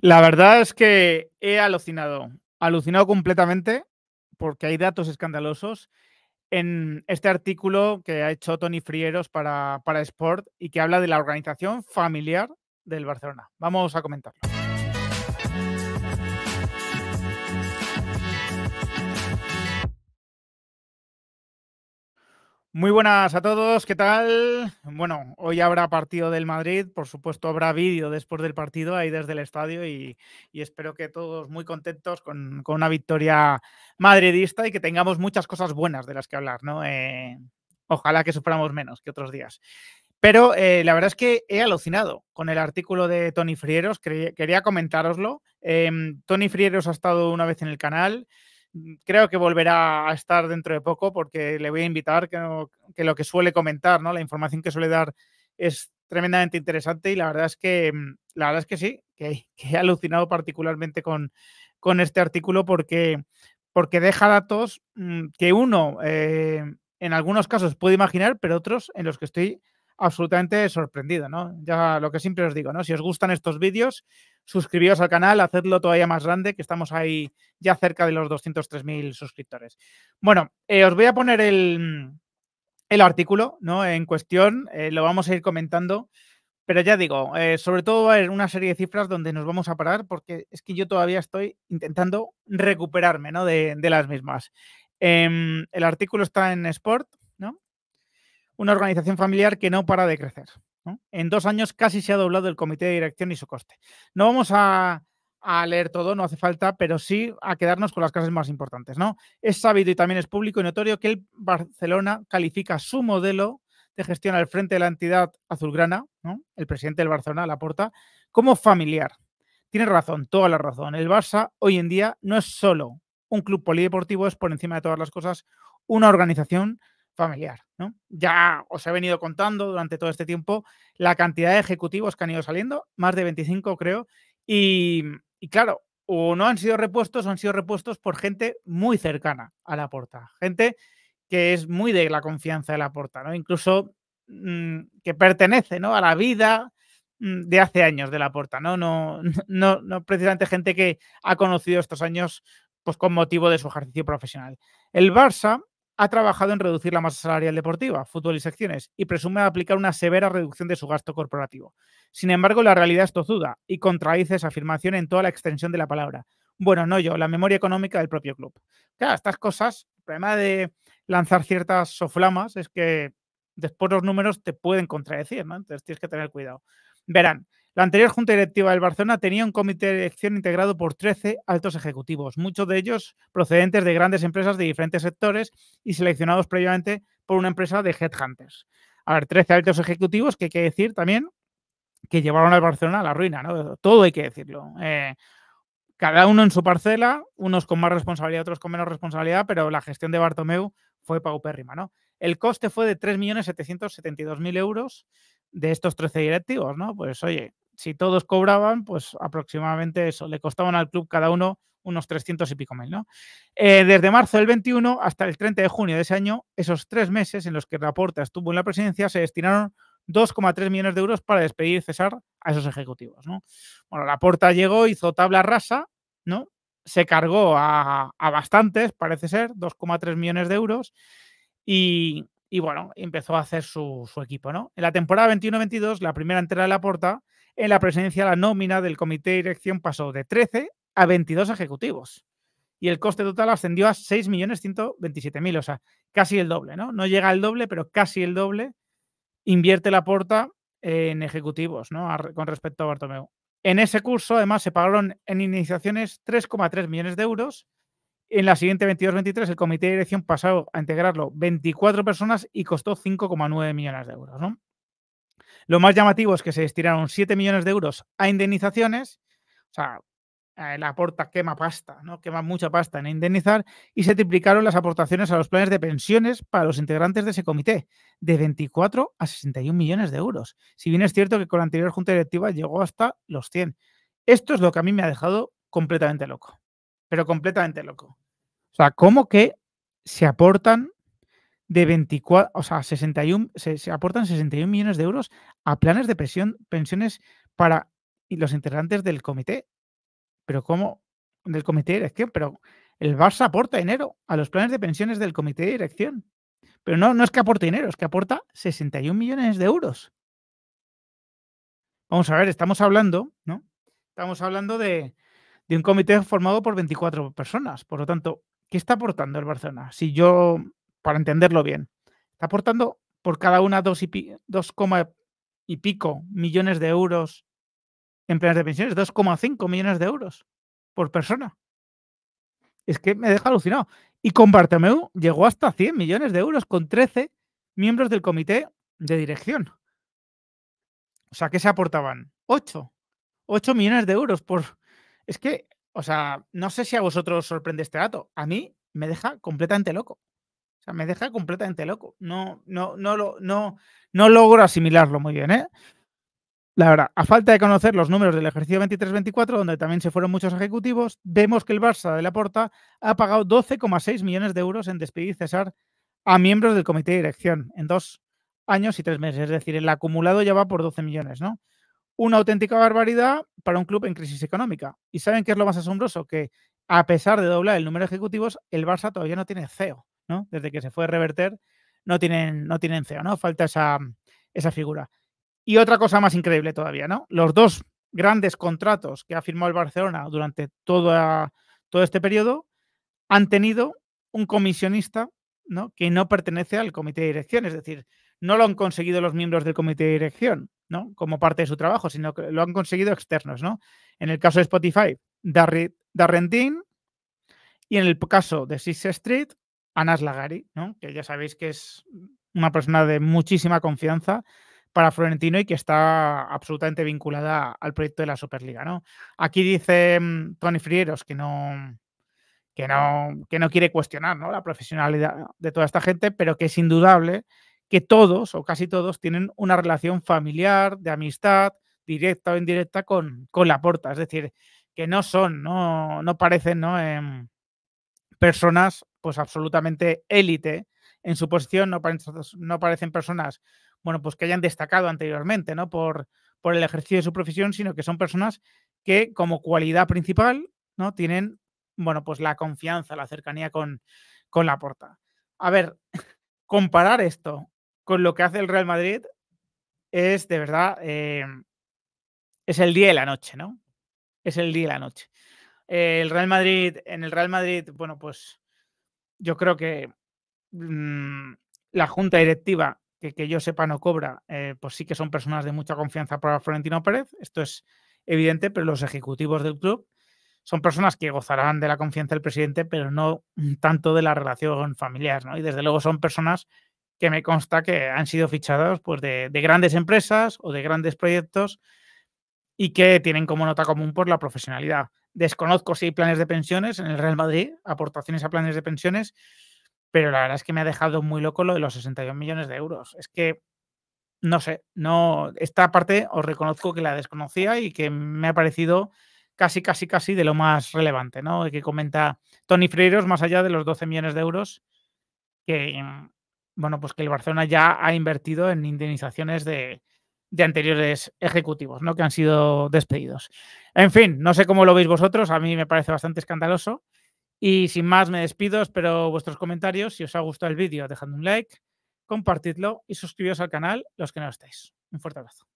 La verdad es que he alucinado, alucinado completamente, porque hay datos escandalosos en este artículo que ha hecho Tony Frieros para, para Sport y que habla de la organización familiar del Barcelona. Vamos a comentarlo. Muy buenas a todos, ¿qué tal? Bueno, hoy habrá partido del Madrid, por supuesto habrá vídeo después del partido ahí desde el estadio y, espero que todos muy contentos con, una victoria madridista y que tengamos muchas cosas buenas de las que hablar, ¿no? Eh, ojalá que suframos menos que otros días. Pero eh, la verdad es que he alucinado con el artículo de Tony Frieros, quería comentároslo. Em, Tony Frieros ha estado una vez en el canal. Mm, creo que volverá a estar dentro de poco porque le voy a invitar que, lo que suele comentar, ¿no? La información que suele dar es tremendamente interesante y la verdad es que mm, la verdad es que sí, que, he alucinado particularmente con, con este artículo porque, porque deja datos mm, que uno eh, en algunos casos puede imaginar, pero otros en los que estoy absolutamente sorprendido, Ya lo que siempre os digo, ¿no? Si os gustan estos vídeos, suscribíos al canal, hacedlo todavía más grande, que estamos ahí ya cerca de los 203.000 suscriptores. Bueno, eh, os voy a poner el, el artículo ¿no? en cuestión, eh, lo vamos a ir comentando, pero ya digo, eh, sobre todo va a una serie de cifras donde nos vamos a parar porque es que yo todavía estoy intentando recuperarme de, de, las mismas. Em, el artículo está en Sport, ¿no? una organización familiar que no para de crecer. En dos años casi se ha doblado el comité de dirección y su coste. No vamos a, leer todo, no hace falta, pero sí a quedarnos con las clases más importantes. ¿no? Es sabido y también es público y notorio que el Barcelona califica su modelo de gestión al frente de la entidad azulgrana, el presidente del Barcelona, Laporta, como familiar. Tiene razón, toda la razón. El Barça hoy en día no es solo un club polideportivo, es por encima de todas las cosas una organización familiar. ¿no? Ya os he venido contando durante todo este tiempo la cantidad de ejecutivos que han ido saliendo, más de 25 creo, y, claro, o no han sido repuestos, o han sido repuestos por gente muy cercana a la porta, gente que es muy de la confianza de la porta, ¿no? incluso mm, que pertenece ¿no? a la vida mm, de hace años de la porta, No, no, no precisamente gente que ha conocido estos años pues, con motivo de su ejercicio profesional. El Barça ha trabajado en reducir la masa salarial deportiva, fútbol y secciones, y presume aplicar una severa reducción de su gasto corporativo. Sin embargo, la realidad es tozuda y contradice esa afirmación en toda la extensión de la palabra. Bueno, no yo, la memoria económica del propio club. Claro, estas cosas, el problema de lanzar ciertas soflamas es que después los números te pueden contradecir, ¿no? Entonces tienes que tener cuidado. Verán, la anterior Junta Directiva del Barcelona tenía un comité de elección integrado por 13 altos ejecutivos, muchos de ellos procedentes de grandes empresas de diferentes sectores y seleccionados previamente por una empresa de headhunters. A ver, 13 altos ejecutivos que hay que decir también que llevaron al Barcelona a la ruina, ¿no? Todo hay que decirlo. Eh, cada uno en su parcela, unos con más responsabilidad, otros con menos responsabilidad, pero la gestión de Bartomeu fue paupérrima, ¿no? El coste fue de 3.772.000 euros de estos 13 directivos, ¿no? Pues oye, si todos cobraban, pues aproximadamente eso, le costaban al club cada uno unos 300 y pico mil, ¿no? Eh, desde marzo del 21 hasta el 30 de junio de ese año, esos tres meses en los que Laporta estuvo en la presidencia, se destinaron 2,3 millones de euros para despedir y cesar a esos ejecutivos, ¿no? Bueno, Laporta llegó, hizo tabla rasa, ¿no? Se cargó a, bastantes, parece ser, 2,3 millones de euros y, bueno, empezó a hacer su, su, equipo, ¿no? En la temporada 21-22, la primera entera de Laporta, en la presidencia, la nómina del comité de dirección pasó de 13 a 22 ejecutivos y el coste total ascendió a 6.127.000, o sea, casi el doble, ¿no? No llega al doble, pero casi el doble invierte la porta en ejecutivos, ¿no? con respecto a Bartomeu. En ese curso, además, se pagaron en iniciaciones 3,3 millones de euros. En la siguiente 22-23, el comité de dirección pasó a integrarlo 24 personas y costó 5,9 millones de euros, ¿no? Lo más llamativo es que se estiraron 7 millones de euros a indemnizaciones, o sea, la aporta quema pasta, ¿no? Quema mucha pasta en indemnizar y se triplicaron las aportaciones a los planes de pensiones para los integrantes de ese comité, de 24 a 61 millones de euros. Si bien es cierto que con la anterior junta directiva llegó hasta los 100. Esto es lo que a mí me ha dejado completamente loco, pero completamente loco. O sea, ¿cómo que se aportan de 24, o sea, 61, se, aportan 61 millones de euros a planes de presión pensiones para los integrantes del comité. Pero ¿cómo? Del comité de dirección, pero el Barça aporta dinero a los planes de pensiones del comité de dirección. Pero no, no es que aporte dinero, es que aporta 61 millones de euros. Vamos a ver, estamos hablando, ¿no? Estamos hablando de, de un comité formado por 24 personas. Por lo tanto, ¿qué está aportando el Barcelona? Si yo para entenderlo bien. Está aportando por cada una dos y, pico millones de euros en planes de pensiones, 2,5 millones de euros por persona. Es que me deja alucinado. Y con Bartomeu llegó hasta 100 millones de euros con 13 miembros del comité de dirección. O sea, ¿qué se aportaban? 8. 8 millones de euros por... Es que, o sea, no sé si a vosotros os sorprende este dato. A mí me deja completamente loco. O sea, me deja completamente loco. No, no, no, lo no, no logro asimilarlo muy bien, ¿eh? La verdad, a falta de conocer los números del ejercicio 23-24, donde también se fueron muchos ejecutivos, vemos que el Barça de la Porta ha pagado 12,6 millones de euros en despedir César cesar a miembros del comité de dirección en dos años y tres meses. Es decir, el acumulado ya va por 12 millones, ¿no? Una auténtica barbaridad para un club en crisis económica. ¿Y saben qué es lo más asombroso? Que a pesar de doblar el número de ejecutivos, el Barça todavía no tiene CEO. Desde que se fue a reverter, no tienen, no tienen CEO, ¿no? Falta esa, esa figura. Y otra cosa más increíble todavía, ¿no? Los dos grandes contratos que ha firmado el Barcelona durante todo este periodo han tenido un comisionista ¿no? que no pertenece al comité de dirección, es decir, no lo han conseguido los miembros del comité de dirección ¿no? como parte de su trabajo, sino que lo han conseguido externos. ¿no? En el caso de Spotify, Darren Dean, y en el caso de Six Street, Anas Lagari, que ya sabéis que es una persona de muchísima confianza para Florentino y que está absolutamente vinculada al proyecto de la Superliga. ¿no? Aquí dice mm, Tony Frieros que no, que no, que no quiere cuestionar la profesionalidad de toda esta gente, pero que es indudable que todos o casi todos tienen una relación familiar, de amistad, directa o indirecta con, con la porta. Es decir, que no son, no, parecen em, personas pues absolutamente élite en su posición, no parecen, no parecen personas, bueno, pues que hayan destacado anteriormente, ¿no? Por, por el ejercicio de su profesión, sino que son personas que como cualidad principal, ¿no? Tienen, bueno, pues la confianza, la cercanía con, con la porta. A ver, comparar esto con lo que hace el Real Madrid es de verdad, eh, es el día y la noche, ¿no? Es el día y la noche. el Real Madrid, en el Real Madrid, bueno, pues yo creo que mm, la junta directiva, que, yo sepa no cobra, eh, pues sí que son personas de mucha confianza para Florentino Pérez, esto es evidente, pero los ejecutivos del club son personas que gozarán de la confianza del presidente, pero no tanto de la relación familiar, Y desde luego son personas que me consta que han sido fichados pues, de grandes empresas o de grandes proyectos y que tienen como nota común por pues, la profesionalidad. Desconozco si hay planes de pensiones en el Real Madrid, aportaciones a planes de pensiones, pero la verdad es que me ha dejado muy loco lo de los 61 millones de euros. Es que, no sé, no, esta parte os reconozco que la desconocía y que me ha parecido casi, casi, casi de lo más relevante, ¿no? Que comenta Tony Freiros, más allá de los 12 millones de euros, que, bueno, pues que el Barcelona ya ha invertido en indemnizaciones de, de anteriores ejecutivos, ¿no? Que han sido despedidos. En fin, no sé cómo lo veis vosotros, a mí me parece bastante escandaloso. Y sin más, me despido, espero vuestros comentarios. Si os ha gustado el vídeo, dejad un like, compartidlo y suscribiros al canal los que no estáis. Un fuerte abrazo.